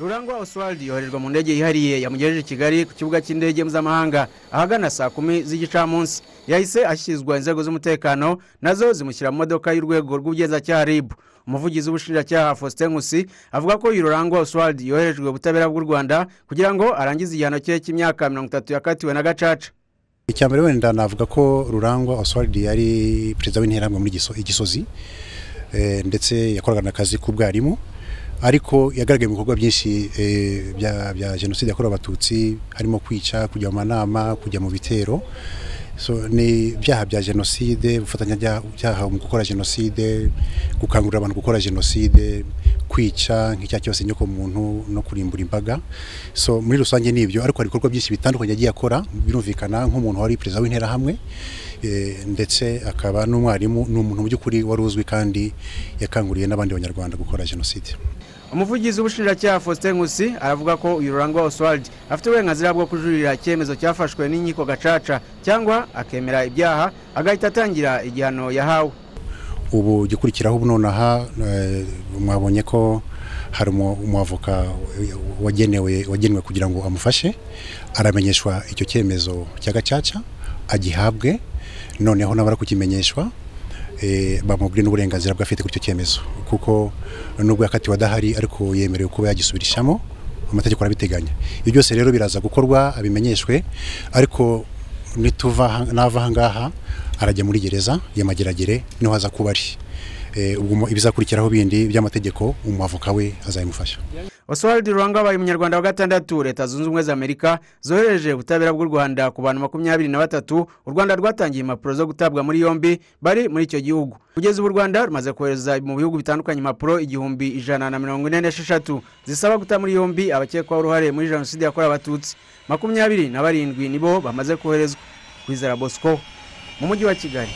rurangwa oswald yoherejwe mu ndege yihariye yamugejeje i kigali ku kibuga cy'indege mpuzamahanga ahagana saa kumi z'igicamunsi yahise ashyizwa inzego z'umutekano nazo zimushyira mu modoka y'urwego rw'ubugenzacyaha ribu umuvugizi w'ubushinjacyaha faustin avuga ko yururangwa oswald yoherejwe ubutabera bw'u rwanda kugira ngo arangize igihano cye cy'imyaka mirongo itatu yakatiwe na gacaca icya mbere wenda navuga ko rurangwa oswald yari perezida w'interahamwe muri igisozi Eh, ndetse yakoraga akazi k'ubwarimu ariko yagaragaye mu bikorwa byinshi eh, bya jenoside yakorewe abatutsi harimo kwica kujya mu manama kujya mu bitero ni ibyaha bya jenoside gufatanya byaha mu gukora jenoside gukangurira abantu gukora jenoside kwica nk'icya cyose nyoko muntu no kurimbura imbaga so muri rusange ni ibyo ariko hari ibikorwa byinshi bitandukanye agiye akora birumvikana nk'umuntu wari perezida w'interahamwe eh, ndetse akaba n'umwarimu ni umuntu mu by'ukuri wari uzwi kandi yakanguriye n'abandi banyarwanda gukora jenoside umuvugizi w'ubushinjacyaha faustin nkusi aravuga ko uyu rurangwa oswald afite uburenganzira bwo kujurira icyemezo cyafashwe n'inkiko gacaca cyangwa akemera ibyaha agahita atangira igihano yahawe ubu igikurikiraho ubu nonaha eh, mwabonye ko hari umwavoka wagenewe wagenewe kugira ngo amufashe aramenyeshwa icyo cyemezo cyagacaca agihabwe noneho nabara kukimenyeshwa eh, bamubwire n'uburenganzira bw'afite kuri icyo cyemezo kuko nubwo yakatiwe adahari ariko yemerewe kuba yagisubirishamo amategeko arabiteganya ibyo byose rero biraza gukorwa abimenyeshwe ariko nituva nava aha arajya muri gereza y'amageragere niho aza kuba ari eh, ibizakurikiraho bindi by'amategeko umwavoka we azabimufasha oswald ruhanga wabaye umunyarwanda wa gatandatu leta zunze ubumwe za amerika zohereje ubutabera bw'u rwanda ku bantu makumyabiri na batatu u rwanda rwatangiye impapuro zo gutabwa muri yombi bari muri icyo gihugu kugeza ubu u rwanda rumaze kohereza mu bihugu bitandukanye impapuro igihumbi ijana na mirongo ine n'esheshatu zisaba guta muri yombi abakekwaho uruhare muri jenoside yakorewe abatutsi makumyabiri na barindwi nibo bamaze koherezwa kwizera bosco mu mujyi wa kigali